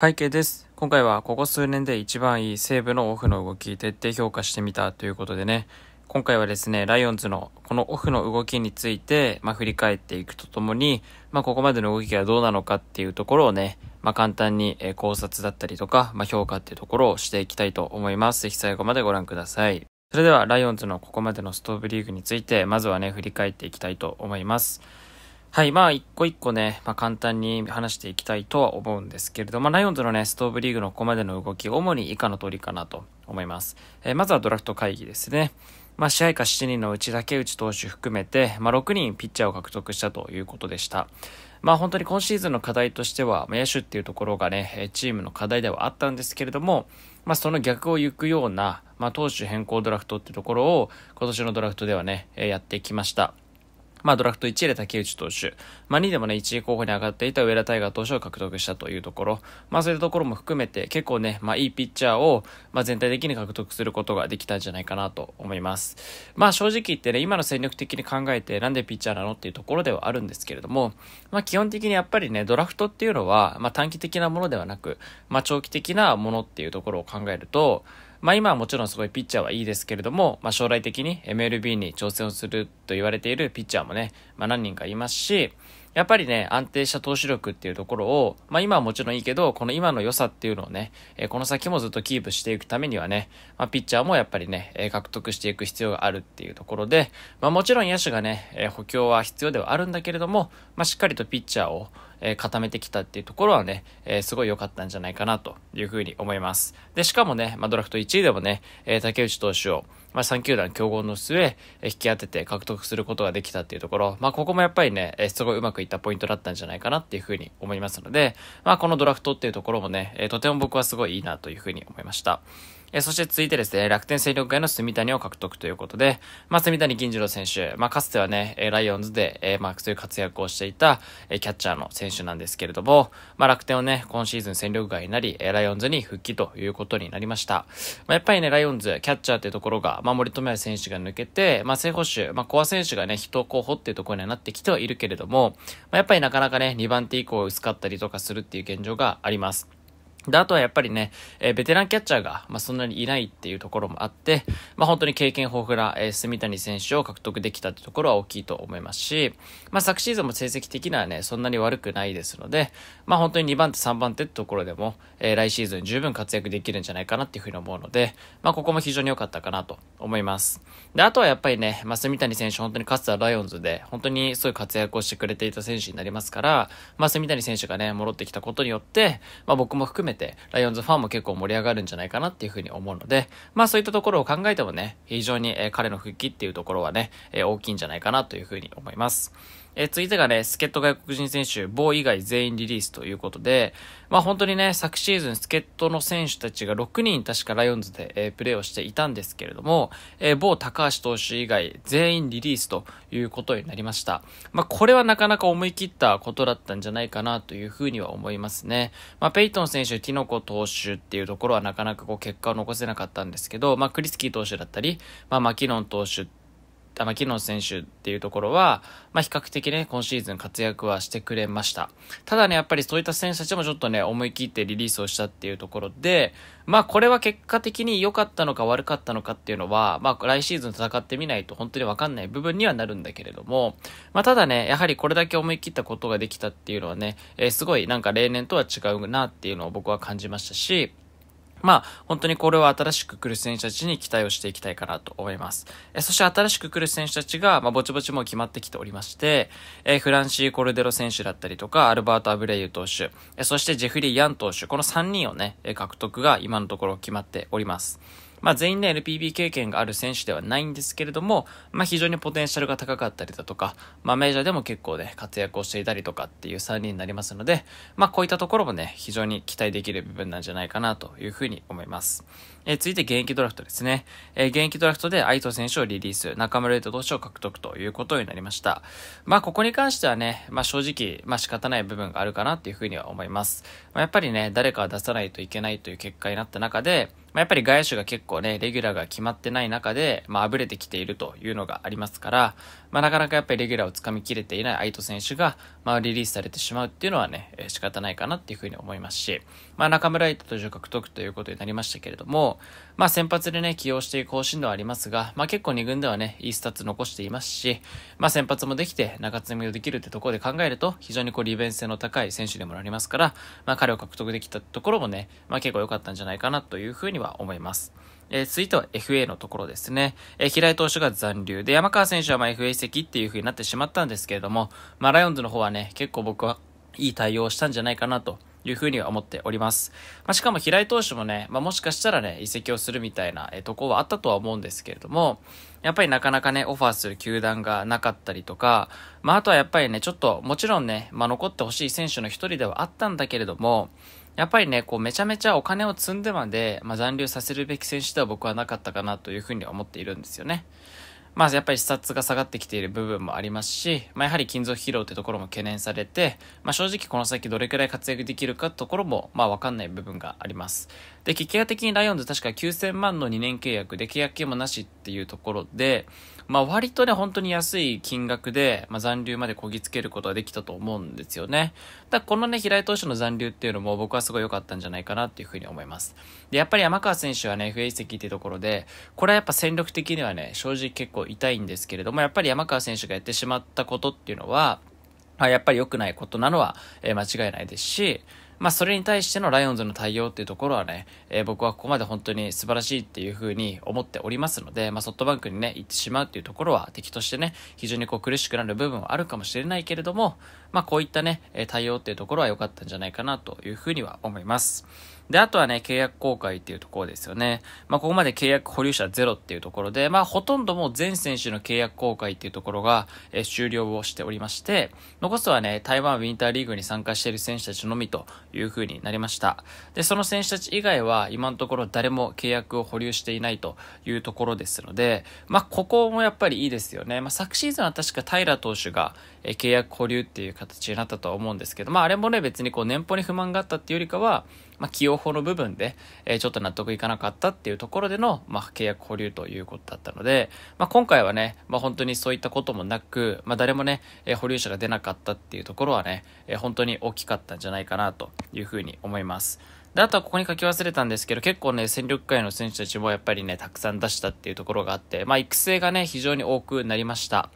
会計です。今回はここ数年で一番いい西武のオフの動き、徹底評価してみたということでね、今回はですね、ライオンズのこのオフの動きについて、まあ、振り返っていくとともに、まあ、ここまでの動きがどうなのかっていうところをね、まあ、簡単に考察だったりとか、まあ、評価っていうところをしていきたいと思います。ぜひ最後までご覧ください。それでは、ライオンズのここまでのストーブリーグについて、まずはね、振り返っていきたいと思います。はい。まあ、一個一個ね、まあ、簡単に話していきたいとは思うんですけれども、まあ、ライオンズのね、ストーブリーグのここまでの動き、主に以下の通りかなと思います。えー、まずはドラフト会議ですね。まあ、試合下7人のうち竹内投手含めて、まあ、6人ピッチャーを獲得したということでした。まあ、本当に今シーズンの課題としては、ま野手っていうところがね、チームの課題ではあったんですけれども、まあ、その逆を行くような、まあ、投手変更ドラフトっていうところを、今年のドラフトではね、やってきました。まあ、ドラフト1位で竹内投手、まあ、2位でもね、1位候補に上がっていた上田大河投手を獲得したというところ、まあ、そういったところも含めて、結構ね、まあ、いいピッチャーを、まあ、全体的に獲得することができたんじゃないかなと思います。まあ、正直言ってね、今の戦力的に考えて、なんでピッチャーなのっていうところではあるんですけれども、まあ、基本的にやっぱりね、ドラフトっていうのは、まあ、短期的なものではなく、まあ、長期的なものっていうところを考えると、まあ今はもちろんすごいピッチャーはいいですけれども、まあ将来的に MLB に挑戦をすると言われているピッチャーもね、まあ何人かいますし、やっぱりね、安定した投手力っていうところを、まあ今はもちろんいいけど、この今の良さっていうのをね、えこの先もずっとキープしていくためにはね、まあピッチャーもやっぱりね、え獲得していく必要があるっていうところで、まあもちろん野手がね、え補強は必要ではあるんだけれども、まあしっかりとピッチャーを、え固めてきたっていうところはね、えすごい良かったんじゃないかなというふうに思います。で、しかもね、まあドラフト1位でもね、え竹内投手を、まあ、3球団競合の末、引き当てて獲得することができたっていうところ、まあ、ここもやっぱりね、すごいうまくいったポイントだったんじゃないかなっていうふうに思いますので、まあ、このドラフトっていうところもね、とても僕はすごいいいなというふうに思いました。えそして続いてですね、楽天戦力外の住谷を獲得ということで、まあ、住谷銀次郎選手、まあ、かつてはね、ライオンズで、えまあ、そういう活躍をしていた、えキャッチャーの選手なんですけれども、まあ、楽天をね、今シーズン戦力外になり、えライオンズに復帰ということになりました。まあ、やっぱりね、ライオンズ、キャッチャーっていうところが、まあ、森友哉選手が抜けて、まあ、正捕手、まあ、コア選手がね、人候補っていうところにはなってきてはいるけれども、まあ、やっぱりなかなかね、2番手以降薄かったりとかするっていう現状があります。で、あとはやっぱりね、えー、ベテランキャッチャーが、まあ、そんなにいないっていうところもあって、まあ、本当に経験豊富な、えー、住谷選手を獲得できたってところは大きいと思いますし、まあ、昨シーズンも成績的にはね、そんなに悪くないですので、まあ、本当に2番手、3番手ってところでも、えー、来シーズン十分活躍できるんじゃないかなっていうふうに思うので、まあ、ここも非常に良かったかなと思います。で、あとはやっぱりね、まあ、住谷選手本当にかつてはライオンズで、本当にすごい活躍をしてくれていた選手になりますから、まあ、住谷選手がね、戻ってきたことによって、まあ、僕も含めてて、ライオンズファンも結構盛り上がるんじゃないかなっていうふうに思うので、まあそういったところを考えてもね、非常に彼の復帰っていうところはね、大きいんじゃないかなというふうに思います。えー、続いてがね、助っ人外国人選手、某以外全員リリースということで、まあ本当にね、昨シーズン助っ人の選手たちが6人確かライオンズで、えー、プレーをしていたんですけれども、えー、某高橋投手以外全員リリースということになりました。まあこれはなかなか思い切ったことだったんじゃないかなというふうには思いますね。まあペイトン選手、ティノコ投手っていうところはなかなかこう結果を残せなかったんですけど、まあクリスキー投手だったり、まあマキノン投手ってあの、木野選手っていうところは、まあ、比較的ね、今シーズン活躍はしてくれました。ただね、やっぱりそういった選手たちもちょっとね、思い切ってリリースをしたっていうところで、まあ、これは結果的に良かったのか悪かったのかっていうのは、まあ、来シーズン戦ってみないと本当にわかんない部分にはなるんだけれども、まあ、ただね、やはりこれだけ思い切ったことができたっていうのはね、えー、すごいなんか例年とは違うなっていうのを僕は感じましたし、まあ、本当にこれは新しく来る選手たちに期待をしていきたいかなと思います。えそして新しく来る選手たちが、まあ、ぼちぼちもう決まってきておりまして、えフランシー・コルデロ選手だったりとか、アルバート・アブレイユ投手、えそしてジェフリー・ヤン投手、この3人をね、獲得が今のところ決まっております。まあ、全員ね、LPB 経験がある選手ではないんですけれども、まあ、非常にポテンシャルが高かったりだとか、まあ、メジャーでも結構ね、活躍をしていたりとかっていう3人になりますので、まあ、こういったところもね、非常に期待できる部分なんじゃないかなというふうに思います。えー、続いて現役ドラフトですね。えー、現役ドラフトで愛斗選手をリリース、中村優斗投手を獲得ということになりました。まあ、ここに関してはね、まあ、正直、まあ、仕方ない部分があるかなっていうふうには思います。まあ、やっぱりね、誰かは出さないといけないという結果になった中で、まあ、やっぱり外野手が結構ね、レギュラーが決まってない中で、まあ、あぶれてきているというのがありますから、まあ、なかなかやっぱりレギュラーをつかみきれていない愛斗選手が、まあ、リリースされてしまうっていうのはね、えー、仕方ないかなっていうふうに思いますし、まあ、中村愛斗という獲得ということになりましたけれども、まあ、先発でね、起用していく方針ではありますが、まあ、結構2軍ではね、いいスタッツ残していますし、まあ、先発もできて、中積みをできるってところで考えると、非常にこう、利便性の高い選手でもありますから、まあ、彼を獲得できたところもね、まあ、結構良かったんじゃないかなというふうには思います。えー、続いては FA のところですね。えー、平井投手が残留。で、山川選手はま FA 席っていう風になってしまったんですけれども、まあ、ライオンズの方はね、結構僕はいい対応をしたんじゃないかなというふうには思っております。まあ、しかも平井投手もね、まあ、もしかしたらね、移籍をするみたいな、えとこはあったとは思うんですけれども、やっぱりなかなかね、オファーする球団がなかったりとか、まあ、あとはやっぱりね、ちょっと、もちろんね、まあ、残ってほしい選手の一人ではあったんだけれども、やっぱりね、こうめちゃめちゃお金を積んでまで、まあ、残留させるべき選手では僕はなかったかなというふうには思っているんですよね。まあやっぱり視察が下がってきている部分もありますし、まあ、やはり金属疲労ってところも懸念されて、まあ、正直この先どれくらい活躍できるかところも、まあわかんない部分があります。で、結果的にライオンズ確か9000万の2年契約で契約金もなしっていうところで、まあ割とね、本当に安い金額で、まあ残留までこぎつけることができたと思うんですよね。だこのね、平井投手の残留っていうのも僕はすごい良かったんじゃないかなっていうふうに思います。で、やっぱり山川選手はね、FA 席っていうところで、これはやっぱ戦力的にはね、正直結構痛いんですけれども、やっぱり山川選手がやってしまったことっていうのは、やっぱり良くないことなのは、えー、間違いないですし、まあ、それに対してのライオンズの対応っていうところはね、えー、僕はここまで本当に素晴らしいっていうふうに思っておりますので、まあ、ソフトバンクにね、行ってしまうっていうところは敵としてね、非常にこう苦しくなる部分はあるかもしれないけれども、まあこういったね、対応っていうところは良かったんじゃないかなというふうには思います。で、あとはね、契約公開っていうところですよね。まあ、ここまで契約保留者ゼロっていうところで、まあ、ほとんどもう全選手の契約公開っていうところが、えー、終了をしておりまして、残すはね、台湾ウィンターリーグに参加している選手たちのみというふうになりました。で、その選手たち以外は、今のところ誰も契約を保留していないというところですので、まあ、ここもやっぱりいいですよね。まあ、昨シーズンは確か平投手が、え契約保留っていう形になったとは思うんですけど、まああれもね別にこう年俸に不満があったっていうよりかは、まあ起用法の部分で、えちょっと納得いかなかったっていうところでの、まあ契約保留ということだったので、まあ今回はね、まあ本当にそういったこともなく、まあ誰もね、え保留者が出なかったっていうところはね、え本当に大きかったんじゃないかなというふうに思います。で、あとはここに書き忘れたんですけど、結構ね、戦力外の選手たちもやっぱりね、たくさん出したっていうところがあって、まあ育成がね、非常に多くなりました。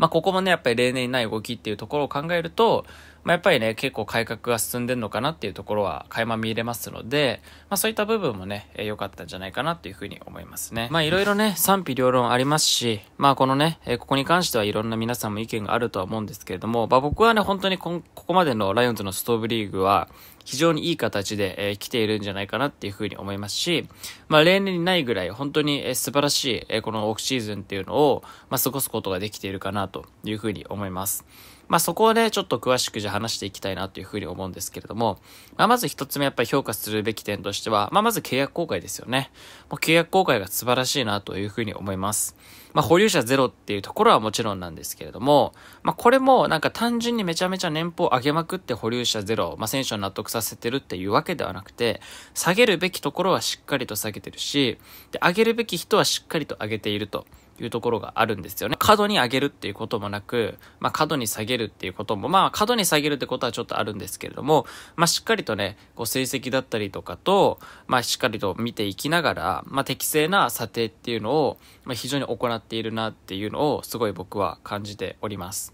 まあ、ここもね、やっぱり例年にない動きっていうところを考えると、まあ、やっぱりね、結構改革が進んでんのかなっていうところは垣間見れますので、まあ、そういった部分もね、良かったんじゃないかなっていうふうに思いますね。まあ、いろいろね、賛否両論ありますし、まあ、このね、ここに関してはいろんな皆さんも意見があるとは思うんですけれども、まあ、僕はね、本当にここまでのライオンズのストーブリーグは、非常にいい形で、えー、来ているんじゃないかなっていうふうに思いますし、まあ、例年にないぐらい本当に、えー、素晴らしい、えー、このオフシーズンっていうのを、まあ、過ごすことができているかなというふうに思います。まあ、そこでちょっと詳しくじゃ話していきたいなというふうに思うんですけれども、まあ、まず一つ目やっぱり評価するべき点としては、まあ、まず契約更改ですよね。もう契約更改が素晴らしいなというふうに思います。まあ、保留者ゼロっていうところはもちろんなんですけれども、まあ、これもなんか単純にめちゃめちゃ年俸上げまくって保留者ゼロ、まあ、選手を納得させてるっていうわけではなくて、下げるべきところはしっかりと下げてるし、で、上げるべき人はしっかりと上げていると。いうところがあるんですよね。過度に上げるっていうこともなく、まあ過度に下げるっていうことも、まあ過度に下げるってことはちょっとあるんですけれども、まあしっかりとね、こう成績だったりとかと、まあしっかりと見ていきながら、まあ適正な査定っていうのを、まあ非常に行っているなっていうのをすごい僕は感じております。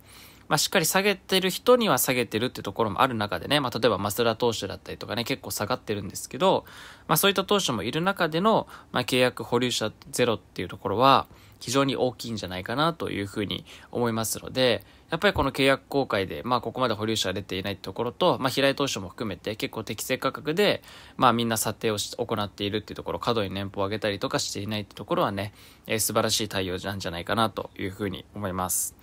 まあ、しっかり下げてる人には下げてるってところもある中でね、まあ、例えば増田投手だったりとかね、結構下がってるんですけど、まあ、そういった投手もいる中での、まあ、契約保留者ゼロっていうところは、非常に大きいんじゃないかなというふうに思いますので、やっぱりこの契約公開で、まあここまで保留者が出ていないところと、まあ平井投手も含めて結構適正価格で、まあみんな査定を行っているっていうところ、過度に年俸を上げたりとかしていないってところはね、えー、素晴らしい対応なんじゃないかなというふうに思います。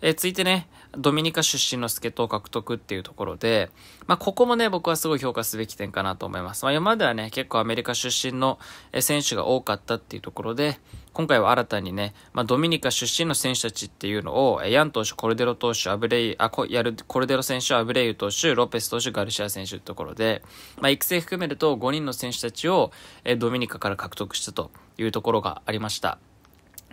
えー、続いてね、ドミニカ出身の助っ人を獲得っていうところで、まあここもね、僕はすごい評価すべき点かなと思います。まあ今まではね、結構アメリカ出身の選手が多かったっていうところで、今回は新たにね、まあ、ドミニカ出身の選手たちっていうのを、ヤン投手、コルデロ投手、アブレイ、あ、コやるコルデロ選手、アブレイユ投手、ロペス投手、ガルシア選手ってところで、まあ、育成含めると5人の選手たちを、えドミニカから獲得したというところがありました。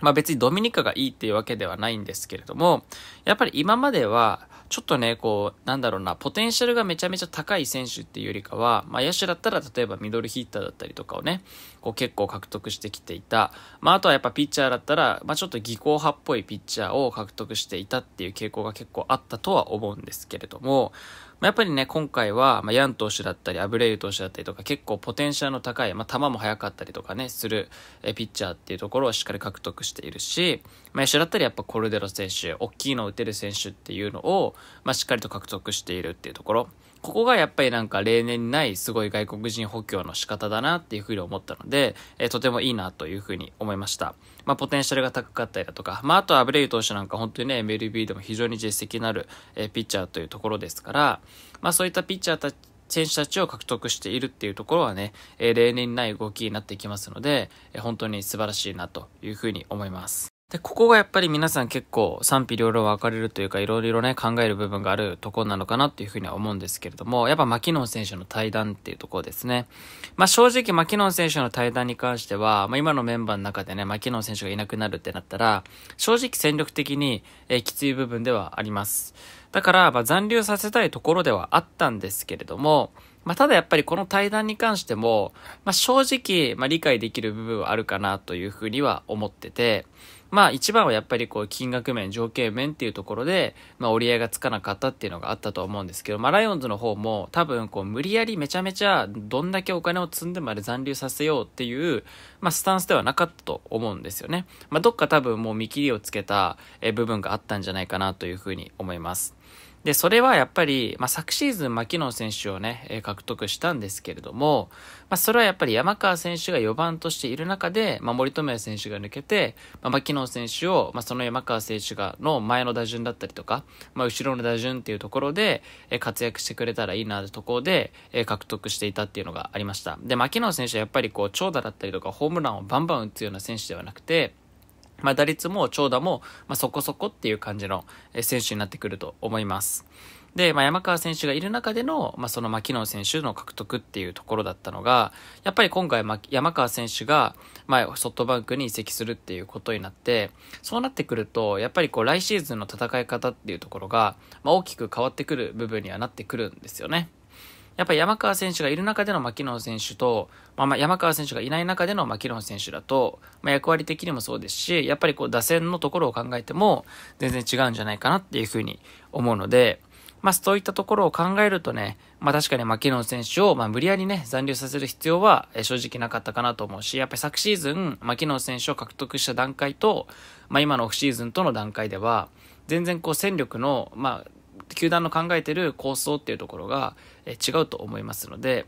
まあ別にドミニカがいいっていうわけではないんですけれども、やっぱり今までは、ちょっとね、こう、なんだろうな、ポテンシャルがめちゃめちゃ高い選手っていうよりかは、まあ、野手だったら、例えばミドルヒッターだったりとかをね、こう結構獲得してきていた。まあ、あとはやっぱピッチャーだったら、まあ、ちょっと技巧派っぽいピッチャーを獲得していたっていう傾向が結構あったとは思うんですけれども、まあ、やっぱりね、今回は、まあ、ヤン投手だったり、アブレイユ投手だったりとか、結構ポテンシャルの高い、まあ、球も速かったりとかね、する、え、ピッチャーっていうところをしっかり獲得しているし、まあ、一緒だったりやっぱコルデロ選手、大きいのを打てる選手っていうのを、まあ、しっかりと獲得しているっていうところ。ここがやっぱりなんか例年にないすごい外国人補強の仕方だなっていうふうに思ったので、えー、とてもいいなというふうに思いました。まあ、ポテンシャルが高かったりだとか、まあ、あとはブレイユ投手なんか本当にね、MLB でも非常に実績のある、えー、ピッチャーというところですから、まあ、そういったピッチャーたち、選手たちを獲得しているっていうところはね、えー、例年にない動きになってきますので、えー、本当に素晴らしいなというふうに思います。で、ここがやっぱり皆さん結構賛否両論分かれるというか、いろいろね、考える部分があるところなのかなっていうふうには思うんですけれども、やっぱマキノン選手の対談っていうところですね。まあ正直マキノン選手の対談に関しては、まあ今のメンバーの中でね、マキノン選手がいなくなるってなったら、正直戦力的に、えー、きつい部分ではあります。だから、まあ残留させたいところではあったんですけれども、まあ、ただやっぱりこの対談に関しても、まあ、正直、まあ、理解できる部分はあるかなというふうには思ってて、まあ一番はやっぱりこう金額面、条件面っていうところで、まあ折り合いがつかなかったっていうのがあったと思うんですけど、まあライオンズの方も多分こう無理やりめちゃめちゃどんだけお金を積んでまで残留させようっていう、まあスタンスではなかったと思うんですよね。まあどっか多分もう見切りをつけた部分があったんじゃないかなというふうに思います。で、それはやっぱり、まあ、昨シーズン、マキノン選手をね、獲得したんですけれども、まあ、それはやっぱり山川選手が4番としている中で、まあ、森友哉選手が抜けて、まあ、マキノン選手を、まあ、その山川選手が、の前の打順だったりとか、まあ、後ろの打順っていうところで、活躍してくれたらいいなというところで、獲得していたっていうのがありました。で、マキノン選手はやっぱりこう、長打だったりとか、ホームランをバンバン打つような選手ではなくて、まあ、打率も長打も、まあ、そこそこっていう感じの選手になってくると思います。で、まあ、山川選手がいる中での、まあ、その牧野選手の獲得っていうところだったのが、やっぱり今回、ま、山川選手が、まあ、ソフトバンクに移籍するっていうことになって、そうなってくると、やっぱりこう、来シーズンの戦い方っていうところが、まあ、大きく変わってくる部分にはなってくるんですよね。やっぱり山川選手がいる中でのマキノン選手と、まあ、ま山川選手がいない中でのマキノン選手だと、まあ、役割的にもそうですし、やっぱりこう打線のところを考えても全然違うんじゃないかなっていうふうに思うので、まあ、そういったところを考えるとね、まあ、確かにマキノン選手を、まあ、無理やりね、残留させる必要は、え正直なかったかなと思うし、やっぱり昨シーズン、マキノン選手を獲得した段階と、まあ、今のオフシーズンとの段階では、全然こう戦力の、まあ、球団の考えてる構想っていうところが、え違うと思いますので、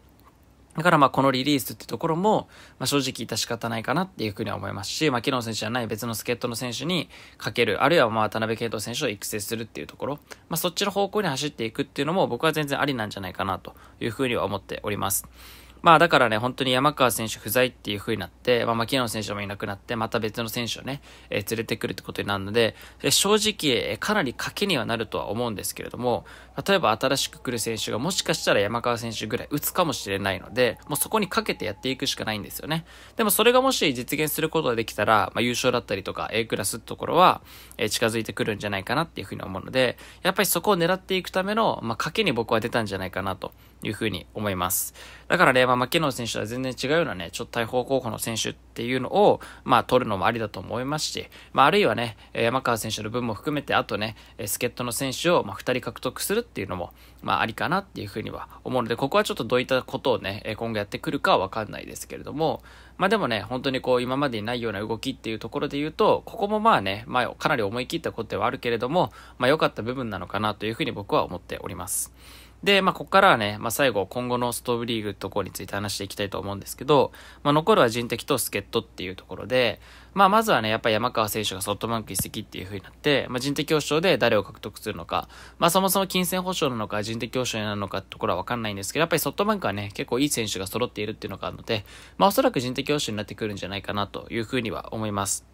だからまあこのリリースってところも、まあ正直致し方ないかなっていうふうには思いますし、まあ昨日の選手じゃない別の助っ人の選手にかける、あるいはまあ渡辺圭斗選手を育成するっていうところ、まあそっちの方向に走っていくっていうのも僕は全然ありなんじゃないかなというふうには思っております。まあだからね、本当に山川選手不在っていう風になって、まあ牧野選手もいなくなって、また別の選手をね、えー、連れてくるってことになるので、正直、えかなり賭けにはなるとは思うんですけれども、例えば新しく来る選手がもしかしたら山川選手ぐらい打つかもしれないので、もうそこにかけてやっていくしかないんですよね。でもそれがもし実現することができたら、まあ優勝だったりとか A クラスってところは、えー、近づいてくるんじゃないかなっていう風に思うので、やっぱりそこを狙っていくための、まあ賭けに僕は出たんじゃないかなと。いうふうに思います。だからね、まあ、マッケノン選手とは全然違うようなね、ちょっと大砲候補の選手っていうのを、まあ、取るのもありだと思いますし、まあ、あるいはね、山川選手の分も含めて、あとね、助っ人の選手を、まあ、2人獲得するっていうのも、まあ、ありかなっていうふうには思うので、ここはちょっとどういったことをね、今後やってくるかはわかんないですけれども、まあ、でもね、本当にこう、今までにないような動きっていうところで言うと、ここもまあね、まあ、かなり思い切ったことではあるけれども、まあ、良かった部分なのかなというふうに僕は思っております。で、まあ、ここからはね、まあ、最後、今後のストーブリーグところについて話していきたいと思うんですけど、まあ、残るは人的と助っ人っていうところで、まあ、まずはね、やっぱり山川選手がソフトバンク移籍っていう風になって、まあ、人的保障で誰を獲得するのか、まあ、そもそも金銭保障なのか、人的保障なのかってところはわかんないんですけど、やっぱりソフトバンクはね、結構いい選手が揃っているっていうのがあるので、まあ、おそらく人的保障になってくるんじゃないかなという風には思います。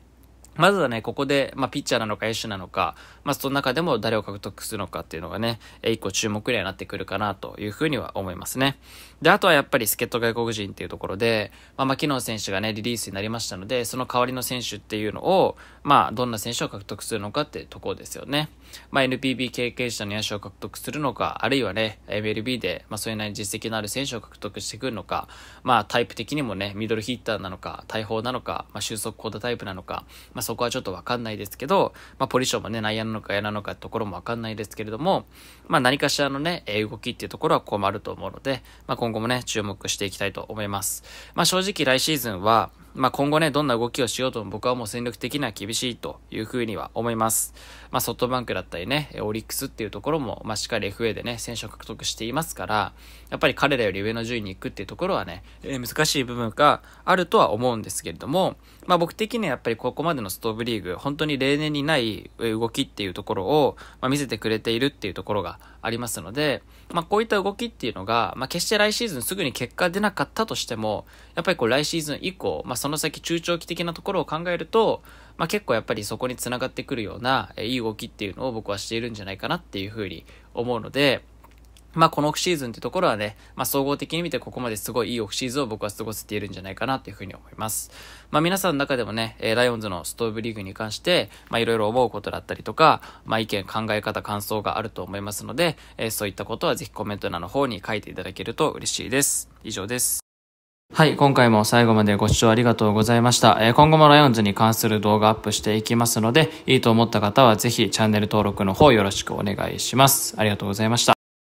まずはね、ここで、まあ、ピッチャーなのか、エッシュなのか、まあ、その中でも誰を獲得するのかっていうのがね、え、一個注目にはなってくるかなというふうには思いますね。で、あとはやっぱり助っ人外国人っていうところで、まあ、マキノン選手がね、リリースになりましたので、その代わりの選手っていうのを、まあ、どんな選手を獲得するのかっていうところですよね。まあ、NPB 経験者の野手を獲得するのか、あるいはね、MLB で、まあ、それなりに実績のある選手を獲得してくるのか、まあ、タイプ的にもね、ミドルヒッターなのか、大砲なのか、まあ、収束コーダタイプなのか、まあそこはちょっとわかんないですけど、まあ、ポジションもね、内野なのか嫌なのかってところもわかんないですけれども、まあ、何かしらのね、動きっていうところは困ると思うので、まあ、今後もね、注目していきたいと思います。まあ、正直来シーズンは、まあ、今後ね、どんな動きをしようとも僕はもう戦力的には厳しいというふうには思います。まあ、ソフトバンクだったりね、オリックスっていうところも、まあ、しっかり FA でね、選手を獲得していますから、やっぱり彼らより上の順位に行くっていうところはね、えー、難しい部分があるとは思うんですけれども、まあ、僕的にはやっぱりここまでのストーブリーグ、本当に例年にない動きっていうところを、まあ、見せてくれているっていうところがありますので、まあ、こういった動きっていうのが、まあ、決して来シーズンすぐに結果出なかったとしても、やっぱりこう来シーズン以降、まあ、その先中長期的なところを考えると、まあ、結構やっぱりそこにつながってくるような、えいい動きっていうのを僕はしているんじゃないかなっていうふうに思うので、まあ、このオフシーズンってところはね、まあ、総合的に見てここまですごいいいオフシーズンを僕は過ごせているんじゃないかなっていうふうに思います。まあ、皆さんの中でもね、えライオンズのストーブリーグに関して、まあ、いろいろ思うことだったりとか、まあ、意見、考え方、感想があると思いますので、えそういったことはぜひコメント欄の方に書いていただけると嬉しいです。以上です。はい、今回も最後までご視聴ありがとうございました。え今後もライオンズに関する動画アップしていきますので、いいと思った方はぜひチャンネル登録の方よろしくお願いします。ありがとうございました。